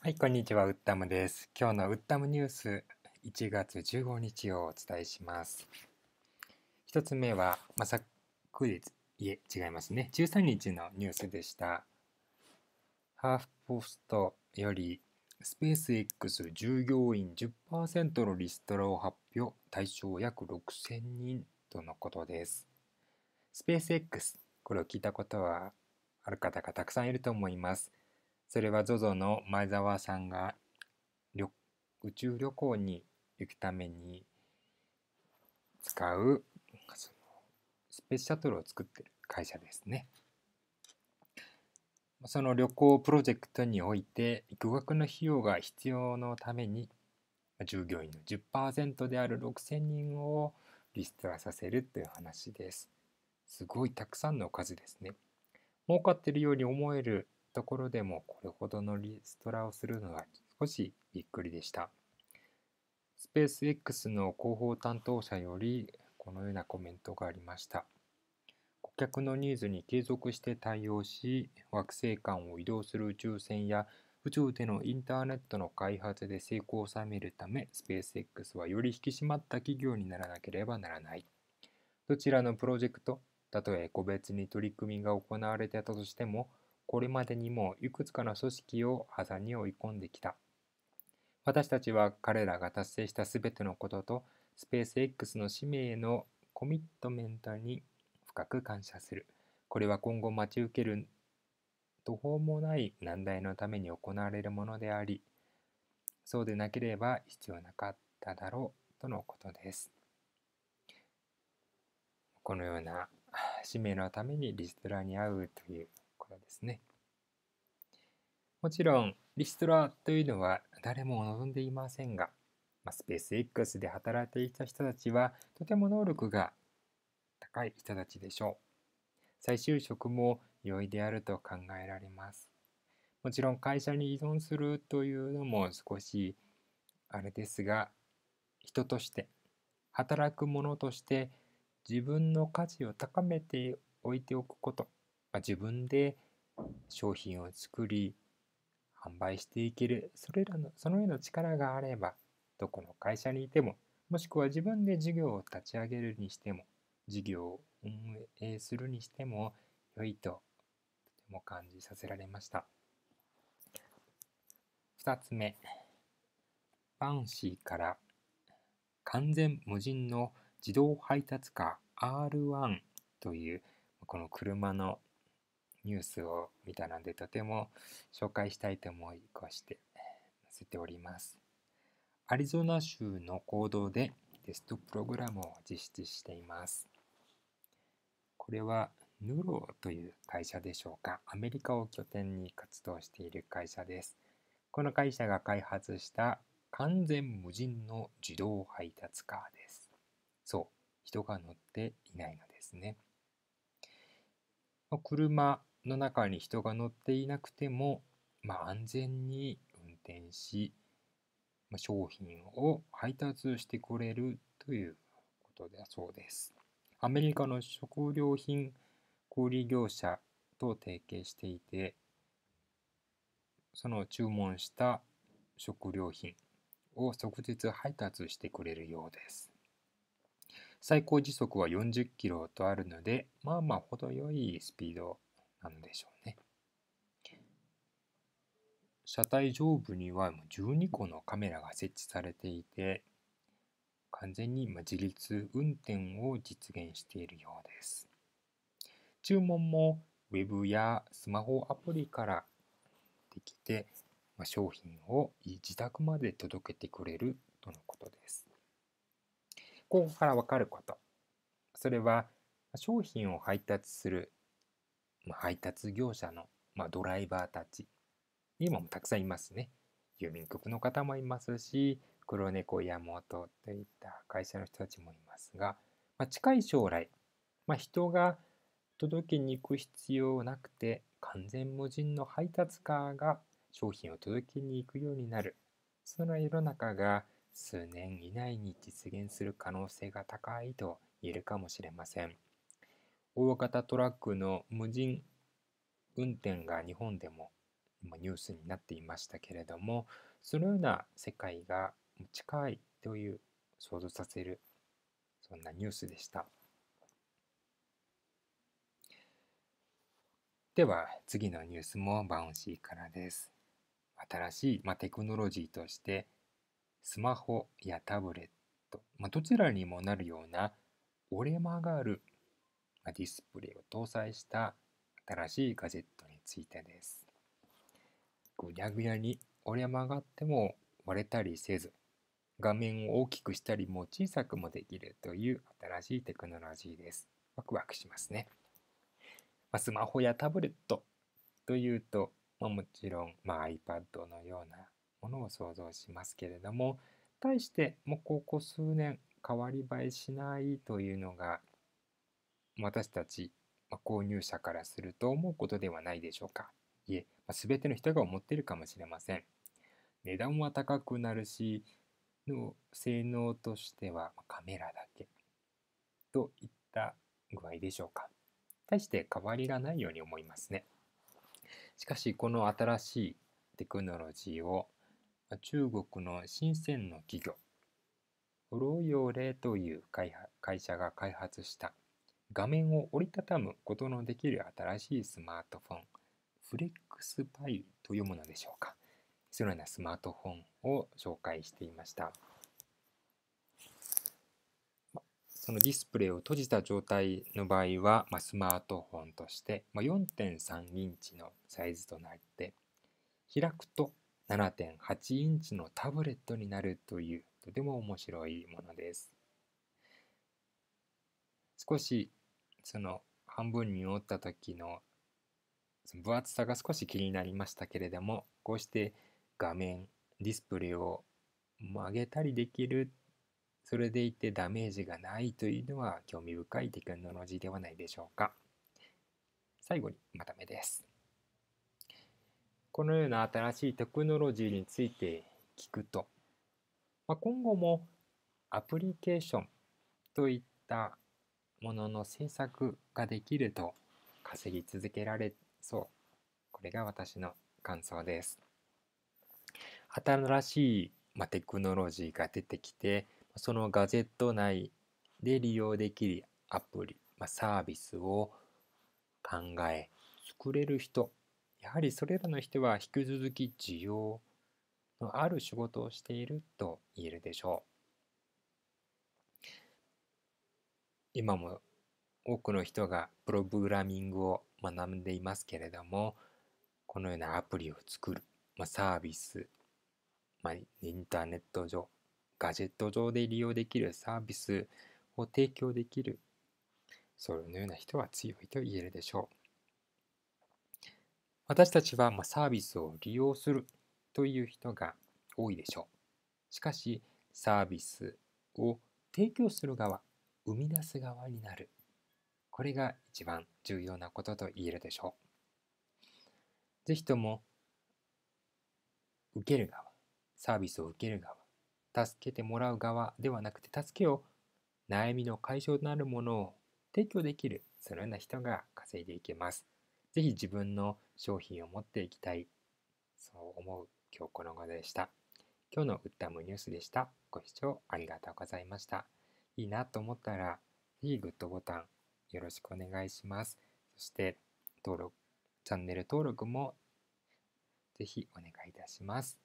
はい、こんにちは、ウッタムです。今日のウッタムニュース、1月15日をお伝えします。1つ目は、まあ、昨日、いえ、違いますね。13日のニュースでした。ハーフポストより、スペース X 従業員10%のリストラを発表、対象約6000人とのことです。スペース X、これを聞いたことはある方がたくさんいると思います。それは ZOZO の前澤さんが宇宙旅行に行くために使うスペースシャトルを作ってる会社ですね。その旅行プロジェクトにおいて育額の費用が必要のために従業員の10%である6,000人をリストラさせるという話です。すごいたくさんの数ですね。儲かってるように思えるところでもこれほどのリストラをするのは少しびっくりでした。スペース X の広報担当者よりこのようなコメントがありました。顧客のニーズに継続して対応し、惑星間を移動する宇宙船や宇宙でのインターネットの開発で成功を収めるため、スペース X はより引き締まった企業にならなければならない。どちらのプロジェクト、たとえ個別に取り組みが行われていたとしても、これまでにもいくつかの組織を破産に追い込んできた。私たちは彼らが達成したすべてのことと、スペース X の使命へのコミットメントに深く感謝する。これは今後待ち受ける途方もない難題のために行われるものであり、そうでなければ必要なかっただろうとのことです。このような使命のためにリストラに会うというですね。もちろん、リストラというのは誰も望んでいませんが、まスペース X で働いていた人たちはとても能力が高い人たちでしょう。再就職も容易であると考えられます。もちろん会社に依存するというのも少しあれですが、人として働く者として自分の価値を高めておいておくことまあ、自分で商品を作り販売していけるそれらのそのような力があればどこの会社にいてももしくは自分で事業を立ち上げるにしても事業を運営するにしても良いととても感じさせられました2つ目バンシーから完全無人の自動配達カー R1 というこの車のニュースを見たのでとても紹介したいと思い越して載せております。アリゾナ州の行動でテストプログラムを実施しています。これはヌローという会社でしょうか。アメリカを拠点に活動している会社です。この会社が開発した完全無人の自動配達カーです。そう、人が乗っていないのですね。車の中に人が乗っていなくても、まあ、安全に運転し、まあ、商品を配達してくれるということだそうです。アメリカの食料品小売業者と提携していて、その注文した食料品を即日配達してくれるようです。最高時速は40キロとあるので、まあまあ程よいスピードなんでしょうね。車体上部には12個のカメラが設置されていて完全に自立運転を実現しているようです。注文も Web やスマホアプリからできて商品を自宅まで届けてくれるとのことです。ここからわかること。それは商品を配達するまあ、配達業者の、まあ、ドライバーたち今もたくさんいますね郵便局の方もいますし黒猫山本といった会社の人たちもいますが、まあ、近い将来、まあ、人が届けに行く必要なくて完全無人の配達カーが商品を届けに行くようになるその世の中が数年以内に実現する可能性が高いと言えるかもしれません。大型トラックの無人運転が日本でも今ニュースになっていましたけれどもそのような世界が近いという想像させるそんなニュースでしたでは次のニュースもバウンシーからです新しい、まあ、テクノロジーとしてスマホやタブレット、まあ、どちらにもなるような折れ曲がるなディスプレイを搭載した新しいガジェットについてです。ぐにゃぐにゃに折れ曲がっても割れたりせず、画面を大きくしたりも小さくもできるという新しいテクノロジーです。ワクワクしますね。まスマホやタブレットというと、まもちろん、ま iPad のようなものを想像しますけれども、対してもうここ数年変わり映えしないというのが私たち、ま購入者からすると思うことではないでしょうか。いえ、ま全ての人が思っているかもしれません。値段は高くなるし、の性能としてはカメラだけといった具合でしょうか。対して変わりがないように思いますね。しかしこの新しいテクノロジーを中国の深センの企業、ロヨレという会社が開発した画面を折りたたむことのできる新しいスマートフォン、フレックスパイと読むのでしょうか。そのようなスマートフォンを紹介していました。そのディスプレイを閉じた状態の場合は、まあ、スマートフォンとして、まあ、4.3インチのサイズとなって、開くと7.8インチのタブレットになるというとても面白いものです。少しその半分に折った時の分厚さが少し気になりましたけれどもこうして画面ディスプレイを曲げたりできるそれでいてダメージがないというのは興味深いテクノロジーではないでしょうか最後にまとめですこのような新しいテクノロジーについて聞くと、まあ、今後もアプリケーションといったものの制作ができると稼ぎ続けられそうこれが私の感想です新しい、まテクノロジーが出てきてそのガジェット内で利用できるアプリ、まサービスを考え作れる人やはりそれらの人は引き続き需要のある仕事をしていると言えるでしょう今も多くの人がプログラミングを学んでいますけれどもこのようなアプリを作る、まあ、サービス、まあ、インターネット上ガジェット上で利用できるサービスを提供できるそのような人は強いと言えるでしょう私たちはまサービスを利用するという人が多いでしょうしかしサービスを提供する側生み出す側になるこれが一番重要なことと言えるでしょう是非とも受ける側サービスを受ける側助けてもらう側ではなくて助けを悩みの解消となるものを提供できるそのような人が稼いでいけます是非自分の商品を持っていきたいそう思う今日この後でした今日のウッたムニュースでしたご視聴ありがとうございました。いいなと思ったら、ぜひグッドボタンよろしくお願いします。そして、登録、チャンネル登録もぜひお願いいたします。